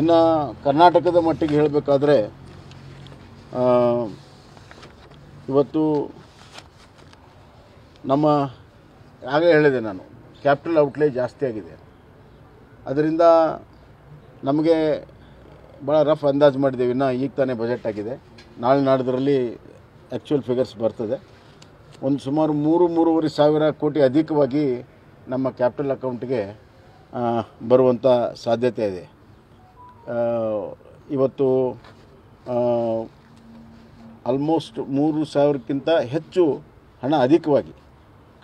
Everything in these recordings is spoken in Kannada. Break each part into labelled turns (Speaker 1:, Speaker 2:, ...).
Speaker 1: ಇನ್ನು ಕರ್ನಾಟಕದ ಮಟ್ಟಿಗೆ ಹೇಳಬೇಕಾದ್ರೆ ಇವತ್ತು ನಮ್ಮ ಆಗಲೇ ಹೇಳಿದೆ ನಾನು ಕ್ಯಾಪಿಟಲ್ ಔಟ್ಲೇ ಜಾಸ್ತಿ ಆಗಿದೆ ಅದರಿಂದ ನಮಗೆ ಭಾಳ ರಫ್ ಅಂದಾಜು ಮಾಡಿದ್ದೇವೆ ಇನ್ನು ಈಗ ತಾನೇ ಬಜೆಟ್ ಆಗಿದೆ ನಾಳೆ ನಾಡಿದ್ರಲ್ಲಿ ಆ್ಯಕ್ಚುಯಲ್ ಫಿಗರ್ಸ್ ಬರ್ತದೆ ಒಂದು ಸುಮಾರು ಮೂರು ಮೂರುವರೆ ಸಾವಿರ ಕೋಟಿ ಅಧಿಕವಾಗಿ ನಮ್ಮ ಕ್ಯಾಪಿಟಲ್ ಅಕೌಂಟ್ಗೆ ಬರುವಂಥ ಸಾಧ್ಯತೆ ಇದೆ ಇವತ್ತು ಆಲ್ಮೋಸ್ಟ್ ಮೂರು ಸಾವಿರಕ್ಕಿಂತ ಹೆಚ್ಚು ಹಣ ಅಧಿಕವಾಗಿ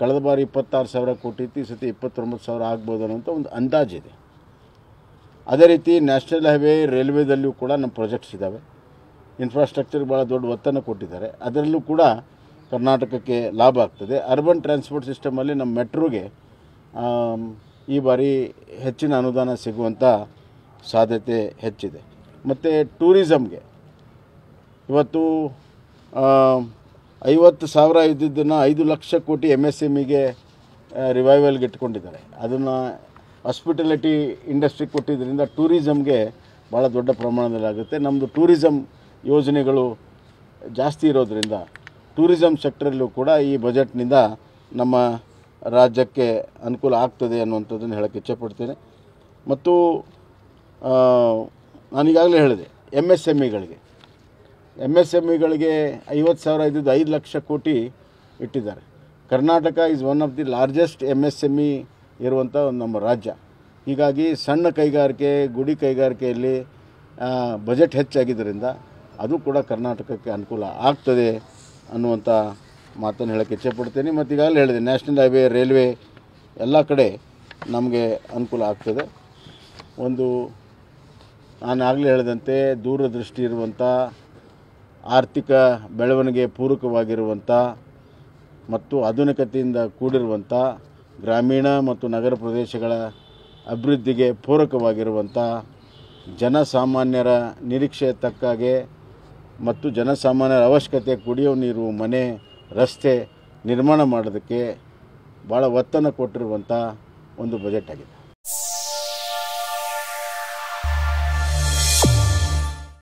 Speaker 1: ಕಳೆದ ಬಾರಿ ಇಪ್ಪತ್ತಾರು ಸಾವಿರ ಕೋಟಿ ಇತ್ತು ಈ ಸತಿ ಇಪ್ಪತ್ತೊಂಬತ್ತು ಸಾವಿರ ಆಗ್ಬೋದು ಅನ್ನೋಂಥ ಒಂದು ಅಂದಾಜಿದೆ ಅದೇ ರೀತಿ ನ್ಯಾಷನಲ್ ಹೈವೇ ರೈಲ್ವೇದಲ್ಲೂ ಕೂಡ ನಮ್ಮ ಪ್ರಾಜೆಕ್ಟ್ಸ್ ಇದ್ದಾವೆ ಇನ್ಫ್ರಾಸ್ಟ್ರಕ್ಚರ್ ಭಾಳ ದೊಡ್ಡ ಒತ್ತನ್ನು ಕೊಟ್ಟಿದ್ದಾರೆ ಅದರಲ್ಲೂ ಕೂಡ ಕರ್ನಾಟಕಕ್ಕೆ ಲಾಭ ಆಗ್ತದೆ ಅರ್ಬನ್ ಟ್ರಾನ್ಸ್ಪೋರ್ಟ್ ಸಿಸ್ಟಮಲ್ಲಿ ನಮ್ಮ ಮೆಟ್ರೋಗೆ ಈ ಬಾರಿ ಹೆಚ್ಚಿನ ಅನುದಾನ ಸಿಗುವಂಥ ಸಾಧ್ಯತೆ ಹೆಚ್ಚಿದೆ ಮತ್ತು ಟೂರಿಸಮ್ಗೆ ಇವತ್ತು ಐವತ್ತು ಸಾವಿರ ಇದ್ದಿದ್ದನ್ನು ಐದು ಲಕ್ಷ ಕೋಟಿ ಎಮ್ ಎಸ್ ಎಮ್ ಇಗೆ ರಿವೈವಲ್ಗೆ ಇಟ್ಕೊಂಡಿದ್ದಾರೆ ಅದನ್ನು ಹಾಸ್ಪಿಟಾಲಿಟಿ ಇಂಡಸ್ಟ್ರಿ ಕೊಟ್ಟಿದ್ದರಿಂದ ಟೂರಿಸಮ್ಗೆ ಭಾಳ ದೊಡ್ಡ ಪ್ರಮಾಣದಲ್ಲಿ ಆಗುತ್ತೆ ನಮ್ಮದು ಟೂರಿಸಮ್ ಯೋಜನೆಗಳು ಜಾಸ್ತಿ ಇರೋದರಿಂದ ಟೂರಿಸಮ್ ಸೆಕ್ಟರಲ್ಲೂ ಕೂಡ ಈ ಬಜೆಟ್ನಿಂದ ನಮ್ಮ ರಾಜ್ಯಕ್ಕೆ ಅನುಕೂಲ ಆಗ್ತದೆ ಅನ್ನುವಂಥದ್ದನ್ನು ಹೇಳೋಕ್ಕೆ ಇಚ್ಛೆಪಡ್ತೇನೆ ಮತ್ತು ನಾನೀಗಾಗಲೇ ಹೇಳಿದೆ ಎಮ್ ಎಸ್ ಎಮ್ ಇಗಳಿಗೆ e ಎಮ್ ಎಸ್ ಎಮ್ ಇಗಳಿಗೆ e ಐವತ್ತು ಸಾವಿರ ಇದ್ದಿದ್ದು ಐದು ಲಕ್ಷ ಕೋಟಿ ಇಟ್ಟಿದ್ದಾರೆ Karnataka is one of the largest M S M E ಇರುವಂಥ ಒಂದು ನಮ್ಮ ರಾಜ್ಯ ಹೀಗಾಗಿ ಸಣ್ಣ ಕೈಗಾರಿಕೆ ಗುಡಿ ಕೈಗಾರಿಕೆಯಲ್ಲಿ ಬಜೆಟ್ ಹೆಚ್ಚಾಗಿದ್ದರಿಂದ ಅದು ಕೂಡ ಕರ್ನಾಟಕಕ್ಕೆ ಅನುಕೂಲ ಆಗ್ತದೆ ಅನ್ನುವಂಥ ಮಾತನ್ನು ಹೇಳೋಕ್ಕೆ ಇಚ್ಛೆಪಡ್ತೀನಿ ಮತ್ತು ಈಗಾಗಲೇ ಹೇಳಿದೆ ನ್ಯಾಷನಲ್ ಹೈವೇ ರೈಲ್ವೆ ಎಲ್ಲ ಕಡೆ ನಮಗೆ ಅನುಕೂಲ ಆಗ್ತದೆ ಒಂದು ನಾನು ಆಗಲೇ ಹೇಳಿದಂತೆ ದೂರದೃಷ್ಟಿ ಇರುವಂಥ ಆರ್ಥಿಕ ಬೆಳವಣಿಗೆ ಪೂರಕವಾಗಿರುವಂಥ ಮತ್ತು ಆಧುನಿಕತೆಯಿಂದ ಕೂಡಿರುವಂಥ ಗ್ರಾಮೀಣ ಮತ್ತು ನಗರ ಪ್ರದೇಶಗಳ ಅಭಿವೃದ್ಧಿಗೆ ಪೂರಕವಾಗಿರುವಂಥ ಜನಸಾಮಾನ್ಯರ ನಿರೀಕ್ಷೆ ತಕ್ಕಾಗೆ ಮತ್ತು ಜನಸಾಮಾನ್ಯರ ಅವಶ್ಯಕತೆ ಕುಡಿಯೋ ನೀರು ಮನೆ ರಸ್ತೆ ನಿರ್ಮಾಣ ಮಾಡೋದಕ್ಕೆ ಭಾಳ ಒತ್ತನ್ನು ಕೊಟ್ಟಿರುವಂಥ ಒಂದು ಬಜೆಟ್ ಆಗಿದೆ